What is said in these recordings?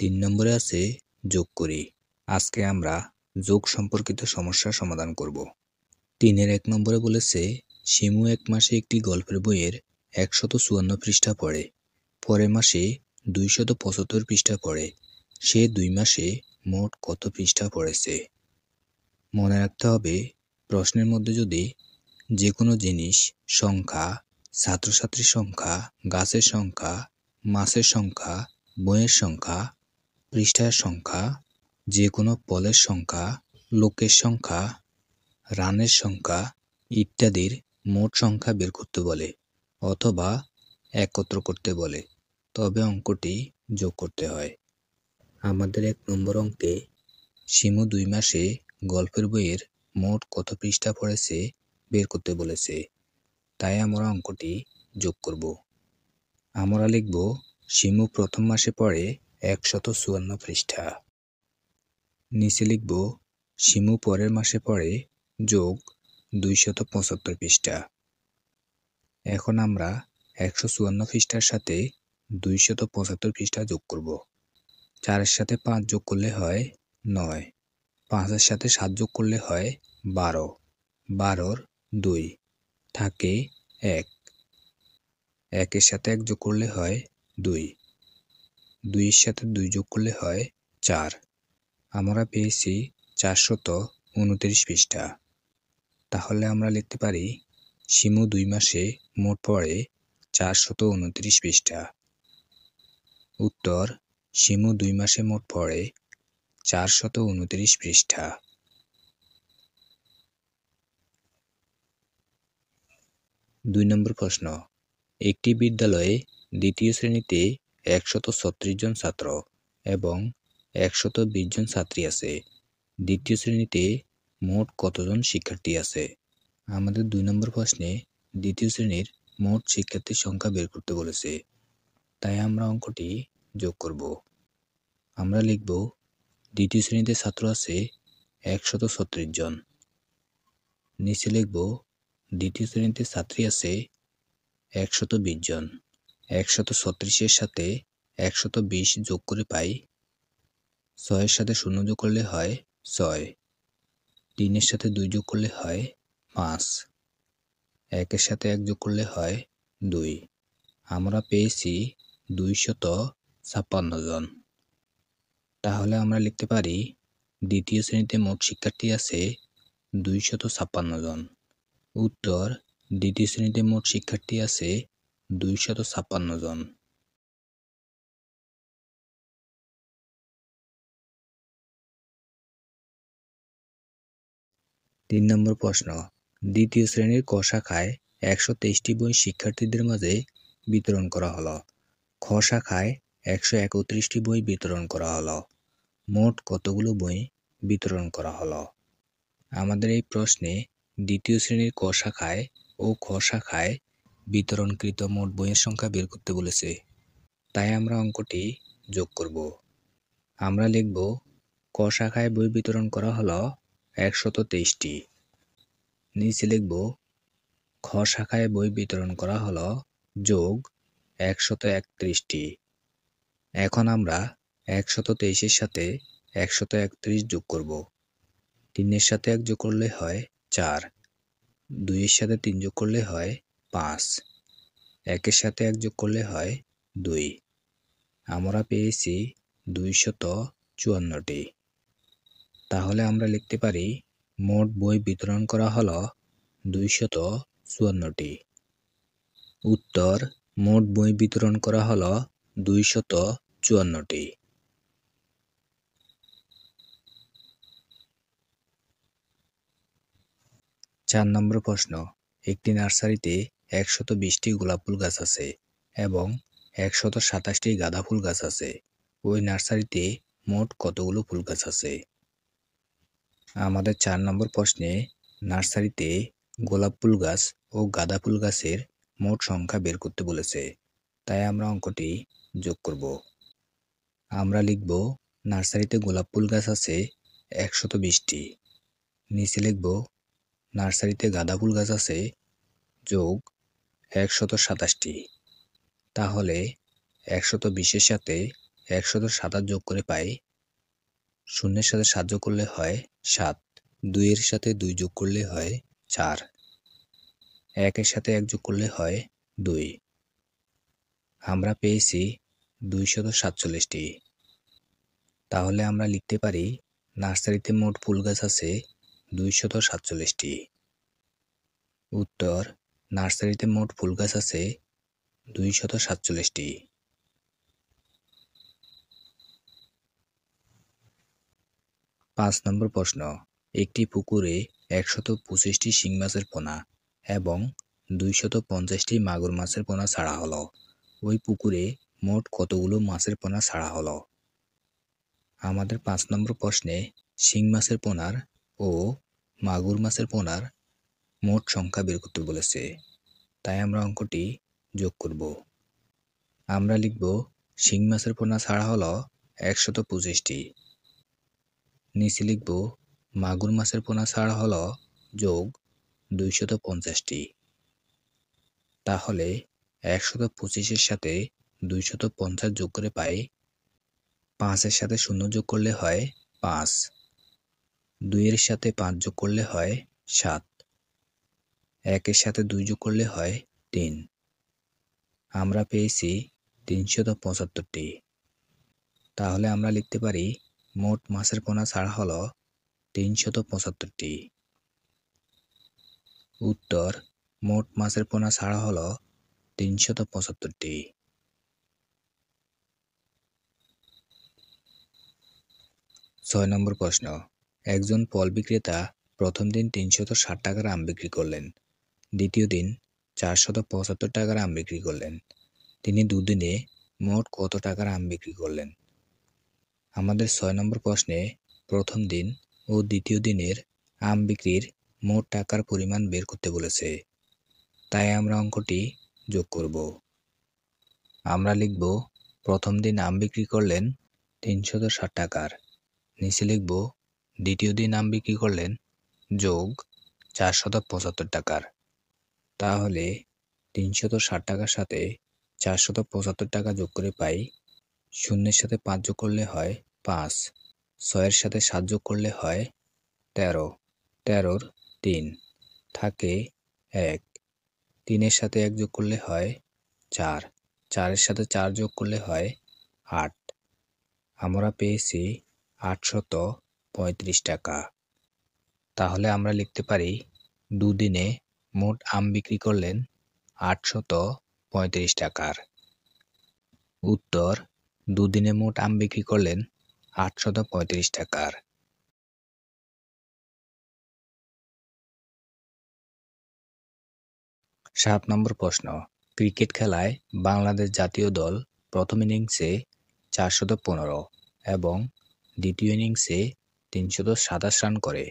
তিন নম্বরে আছে যোগ করি আজকে আমরা যোগ সম্পর্কিত সমস্যার সমাধান করব তিনের এক নম্বরে বলেছে শিমু এক মাসে একটি গল্পের বইয়ের একশত চুয়ান্ন পৃষ্ঠা পড়ে পরের মাসে দুইশত পঁচাত্তর পৃষ্ঠা পড়ে সে দুই মাসে মোট কত পৃষ্ঠা পড়েছে মনে রাখতে হবে প্রশ্নের মধ্যে যদি যে কোনো জিনিস সংখ্যা ছাত্রছাত্রীর সংখ্যা গাছের সংখ্যা মাছের সংখ্যা বইয়ের সংখ্যা পৃষ্ঠার সংখ্যা যে কোনো পলের সংখ্যা লোকের সংখ্যা রানের সংখ্যা ইত্যাদির মোট সংখ্যা বের করতে বলে অথবা একত্র করতে বলে তবে অঙ্কটি যোগ করতে হয় আমাদের এক নম্বর অঙ্কে শিমু দুই মাসে গল্পের বইয়ের মোট কত পৃষ্ঠা পড়েছে বের করতে বলেছে তাই আমরা অঙ্কটি যোগ করব আমরা লিখব শিমু প্রথম মাসে পড়ে একশত চুয়ান্ন পৃষ্ঠা নিচে লিখব শিমু পরের মাসে পড়ে যোগ দুইশত পঁচাত্তর পৃষ্ঠা এখন আমরা একশো চুয়ান্ন পৃষ্ঠার সাথে দুইশত পঁচাত্তর পৃষ্ঠা যোগ করব চারের সাথে পাঁচ যোগ করলে হয় নয় পাঁচের সাথে সাত যোগ করলে হয় বারো বারোর দুই থাকে এক একের সাথে এক যোগ করলে হয় দুই দুইয়ের সাথে দুই যোগ করলে হয় চার আমরা পেয়েছি চারশত উনত্রিশ পৃষ্ঠা তাহলে আমরা লিখতে পারি শিমু দুই মাসে মোট পড়ে চারশত উনত্রিশ পৃষ্ঠা উত্তর শিমু দুই মাসে মোট পড়ে চারশত উনত্রিশ পৃষ্ঠা দুই নম্বর প্রশ্ন একটি বিদ্যালয়ে দ্বিতীয় শ্রেণীতে একশত ছত্রিশ জন ছাত্র এবং একশত বিশ জন ছাত্রী আছে দ্বিতীয় শ্রেণীতে মোট কতজন শিক্ষার্থী আছে আমাদের দুই নম্বর প্রশ্নে দ্বিতীয় শ্রেণীর মোট শিক্ষার্থীর সংখ্যা বের করতে বলেছে তাই আমরা অঙ্কটি যোগ করব আমরা লিখব দ্বিতীয় শ্রেণীতে ছাত্র আছে একশত ছত্রিশ জন নিচে লিখব দ্বিতীয় শ্রেণীতে ছাত্রী আছে একশত বিশ জন একশত ছত্রিশের সাথে একশত বিশ যোগ করে পাই ছয়ের সাথে শূন্য যোগ করলে হয় ছয় তিনের সাথে দুই যোগ করলে হয় পাঁচ একের সাথে এক যোগ করলে হয় দুই আমরা পেয়েছি দুইশত ছাপ্পান্ন জন তাহলে আমরা লিখতে পারি দ্বিতীয় শ্রেণীতে মোট শিক্ষার্থী আছে দুইশত ছাপ্পান্ন জন উত্তর দ্বিতীয় শ্রেণীতে মোট শিক্ষার্থী আছে দুইশত ছাপ্পান্ন জন তিন নম্বর প্রশ্ন দ্বিতীয় শ্রেণীর ক শাখায় একশো তেইশটি বই শিক্ষার্থীদের মাঝে বিতরণ করা হলো খ শাখায় একশো একত্রিশটি বই বিতরণ করা হলো মোট কতগুলো বই বিতরণ করা হলো আমাদের এই প্রশ্নে দ্বিতীয় শ্রেণীর ক শাখায় ও খ শাখায় বিতরণকৃত মোট বইয়ের সংখ্যা বের করতে বলেছে তাই আমরা অঙ্কটি যোগ করব আমরা লিখব ক শাখায় বই বিতরণ করা হল একশত তেইশটি নিচে লিখব খ শাখায় বই বিতরণ করা হল যোগ একশত একত্রিশটি এখন আমরা একশত তেইশের সাথে একশত একত্রিশ যোগ করব তিনের সাথে এক যোগ করলে হয় চার দুইয়ের সাথে তিন যোগ করলে হয় পাঁচ একের সাথে এক যোগ করলে হয় দুই আমরা পেয়েছি দুইশত চুয়ান্নটি তাহলে আমরা লিখতে পারি মোট বই বিতরণ করা হল দুইশত চুয়ান্নটি উত্তর মোট বই বিতরণ করা হল দুইশত চুয়ান্নটি চার নম্বর প্রশ্ন একটি নার্সারিতে একশত বিশটি গোলাপ ফুল গাছ আছে এবং একশত সাতাশটি গাঁদা ফুল গাছ আছে ওই নার্সারিতে মোট কতগুলো ফুল গাছ আছে আমাদের চার নম্বর প্রশ্নে নার্সারিতে গোলাপ ফুল গাছ ও গাঁদা ফুল গাছের মোট সংখ্যা বের করতে বলেছে তাই আমরা অঙ্কটি যোগ করব আমরা লিখব নার্সারিতে গোলাপ ফুল গাছ আছে একশত বিশটি নিচে লিখব নার্সারিতে গাঁদা ফুল গাছ আছে যোগ একশত সাতাশটি তাহলে একশত বিশের সাথে একশত সাতাশ যোগ করে পাই শূন্যের সাথে সাত যোগ করলে হয় সাত দুইয়ের সাথে দুই যোগ করলে হয় চার একের সাথে এক যোগ করলে হয় দুই আমরা পেয়েছি দুইশত সাতচল্লিশটি তাহলে আমরা লিখতে পারি নার্সারিতে মোট ফুল গাছ আছে দুইশত সাতচল্লিশটি উত্তর নার্সারিতে মোট ফুল গাছ আছে দুই শত সাতচল্লিশটি পাঁচ নম্বর প্রশ্ন একটি পুকুরে একশত পঁচিশটি শিং মাছের পোনা এবং দুইশত পঞ্চাশটি মাগুর মাছের পোনা ছাড়া হলো ওই পুকুরে মোট কতগুলো মাছের পোনা ছাড়া হলো আমাদের পাঁচ নম্বর প্রশ্নে শিং মাছের পোনার ও মাগুর মাছের পোনার মোট সংখ্যা বের করতে বলেছে তাই আমরা অঙ্কটি যোগ করব আমরা লিখব শিং মাছের পোনা ছাড়া হলো একশত পঁচিশটি নিচে লিখব মাগুর মাছের পোনা ছাড়া হলো যোগ দুইশত পঞ্চাশটি তাহলে একশত পঁচিশের সাথে দুইশত পঞ্চাশ যোগ করে পাই পাঁচের সাথে শূন্য যোগ করলে হয় পাঁচ দুইয়ের সাথে পাঁচ যোগ করলে হয় সাত একের সাথে দুই যোগ করলে হয় তিন আমরা পেয়েছি তিনশত পঁচাত্তরটি তাহলে আমরা লিখতে পারি মোট মাছের পোনা ছাড়া হল তিনশত পঁচাত্তরটি উত্তর মোট মাছের পোনা ছাড়া হল তিনশত পঁচাত্তরটি ছয় নম্বর প্রশ্ন একজন ফল বিক্রেতা প্রথম দিন তিনশত ষাট টাকার আম বিক্রি করলেন দ্বিতীয় দিন চারশত পঁচাত্তর টাকার আম বিক্রি করলেন তিনি দুদিনে মোট কত টাকার আম বিক্রি করলেন আমাদের ছয় নম্বর প্রশ্নে প্রথম দিন ও দ্বিতীয় দিনের আম বিক্রির মোট টাকার পরিমাণ বের করতে বলেছে তাই আমরা অঙ্কটি যোগ করব আমরা লিখব প্রথম দিন আম বিক্রি করলেন তিনশত ষাট টাকার নিচে লিখব দ্বিতীয় দিন আম বিক্রি করলেন যোগ চারশত পঁচাত্তর টাকার তাহলে তিনশত ষাট টাকার সাথে চারশত পঁচাত্তর টাকা যোগ করে পাই শূন্যের সাথে পাঁচ যোগ করলে হয় পাঁচ ছয়ের সাথে সাত যোগ করলে হয় তেরো তেরোর তিন থাকে এক তিনের সাথে এক যোগ করলে হয় চার চারের সাথে চার যোগ করলে হয় আট আমরা পেয়েছি আটশত পঁয়ত্রিশ টাকা তাহলে আমরা লিখতে পারি দুদিনে মোট আম বিক্রি করলেন আটশত পঁয়ত্রিশ টাকার উত্তর দুদিনে মোট আম বিক্রি করলেন আটশত পঁয়ত্রিশ টাকার সাত নম্বর প্রশ্ন ক্রিকেট খেলায় বাংলাদেশ জাতীয় দল প্রথম ইনিংসে চারশত পনেরো এবং দ্বিতীয় ইনিংসে তিনশত সাতাশ রান করে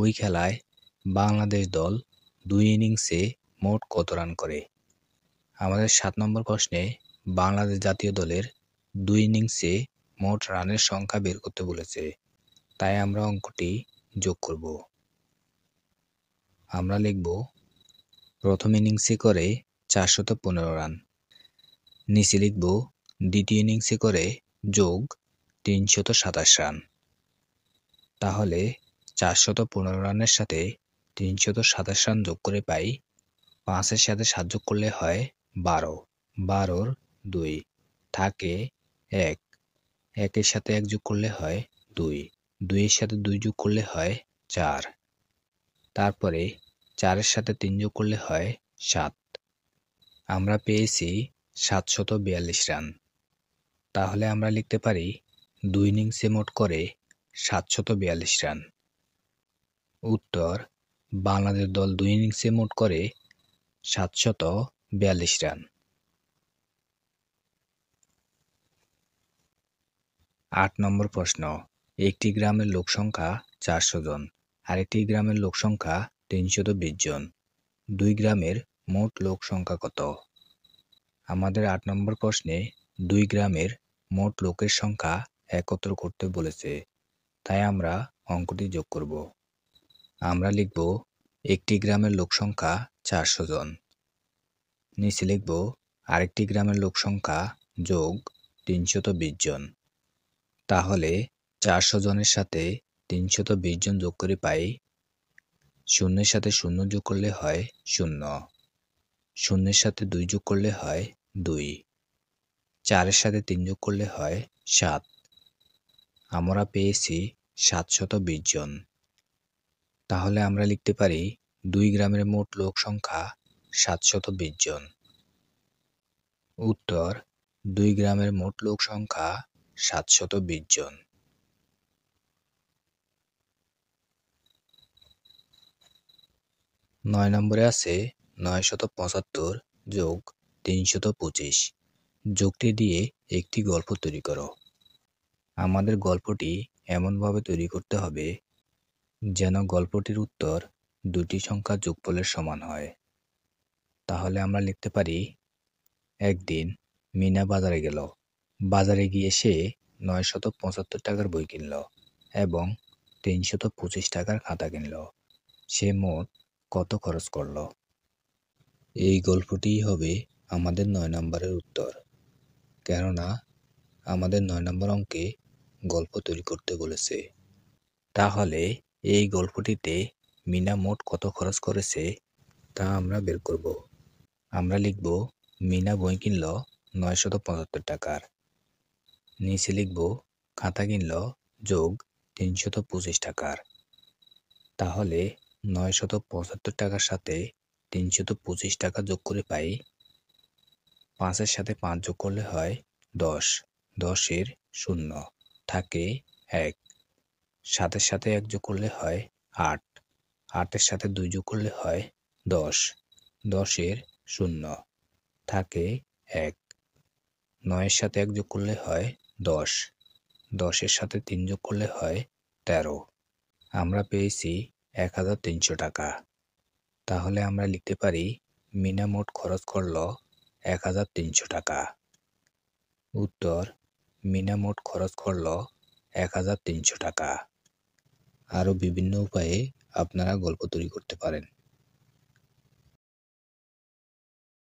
ওই খেলায় বাংলাদেশ দল দুই ইনিংসে মোট কত রান করে আমাদের সাত নম্বর প্রশ্নে বাংলাদেশ জাতীয় দলের দুই ইনিংসে মোট রানের সংখ্যা বের করতে বলেছে তাই আমরা অঙ্কটি যোগ করব আমরা লিখব প্রথম ইনিংসে করে চারশত পনেরো রান নিচে লিখব দ্বিতীয় ইনিংসে করে যোগ তিনশত সাতাশ রান তাহলে চারশত পনেরো রানের সাথে তিনশত সাতাশ রান যোগ করে পাই পাঁচের সাথে সাত যোগ করলে হয় বারো বারোর দুই থাকে এক একের সাথে এক যোগ করলে হয় দুই দুইয়ের সাথে দুই যোগ করলে হয় চার তারপরে চারের সাথে তিন যোগ করলে হয় সাত আমরা পেয়েছি সাতশত বিয়াল্লিশ রান তাহলে আমরা লিখতে পারি দুই ইনিংসে মোট করে সাতশত বিয়াল্লিশ রান উত্তর বাংলাদেশ দল দুই ইনিংসে মোট করে সাতশত বিয়াল্লিশ রান আট নম্বর প্রশ্ন একটি গ্রামের লোক সংখ্যা চারশো জন আরেকটি গ্রামের লোক সংখ্যা তিনশত বিশ জন দুই গ্রামের মোট লোক সংখ্যা কত আমাদের আট নম্বর প্রশ্নে দুই গ্রামের মোট লোকের সংখ্যা একত্র করতে বলেছে তাই আমরা অঙ্কটি যোগ করব আমরা লিখব একটি গ্রামের লোক সংখ্যা চারশো জন নিচে লিখব আরেকটি গ্রামের লোক সংখ্যা যোগ তিনশত বিশ জন তাহলে চারশো জনের সাথে তিনশত বিশ জন যোগ করে পাই শূন্যের সাথে শূন্য যোগ করলে হয় শূন্য শূন্যের সাথে দুই যোগ করলে হয় দুই চারের সাথে তিন যোগ করলে হয় সাত আমরা পেয়েছি সাতশত বিশ জন তাহলে আমরা লিখতে পারি দুই গ্রামের মোট লোক সংখ্যা সাতশত বিশ জন উত্তর দুই গ্রামের মোট লোক সংখ্যা সাতশত বিশ জন নয় নম্বরে আছে নয়শত পঁচাত্তর যোগ তিনশত পঁচিশ যোগটি দিয়ে একটি গল্প তৈরি করো আমাদের গল্পটি এমনভাবে তৈরি করতে হবে যেন গল্পটির উত্তর দুটি সংখ্যা যোগফলের সমান হয় তাহলে আমরা লিখতে পারি একদিন মিনা বাজারে গেল বাজারে গিয়ে সে নয়শত পঁচাত্তর টাকার বই কিনল এবং তিনশত পঁচিশ টাকার খাতা কিনল সে মোট কত খরচ করল এই গল্পটিই হবে আমাদের নয় নম্বরের উত্তর কেননা আমাদের নয় নম্বর অঙ্কে গল্প তৈরি করতে বলেছে তাহলে এই গল্পটিতে মিনা মোট কত খরচ করেছে তা আমরা বের করব আমরা লিখব মিনা বই কিনল নয়শত পঁচাত্তর টাকার নিচে লিখব খাতা কিনল যোগ তিনশত পঁচিশ টাকার তাহলে নয়শত পঁচাত্তর টাকার সাথে তিনশত পঁচিশ টাকা যোগ করে পাই পাঁচের সাথে পাঁচ যোগ করলে হয় দশ দশের শূন্য থাকে এক সাতের সাথে এক যোগ করলে হয় আট আটের সাথে দুই যোগ করলে হয় দশ দশের শূন্য থাকে এক নয়ের সাথে এক যোগ করলে হয় দশ দশের সাথে তিন যোগ করলে হয় তেরো আমরা পেয়েছি এক হাজার তিনশো টাকা তাহলে আমরা লিখতে পারি মিনা মোট খরচ করল এক হাজার তিনশো টাকা উত্তর মিনা মোট খরচ করল এক হাজার তিনশো টাকা আরও বিভিন্ন উপায়ে আপনারা গল্প তৈরি করতে পারেন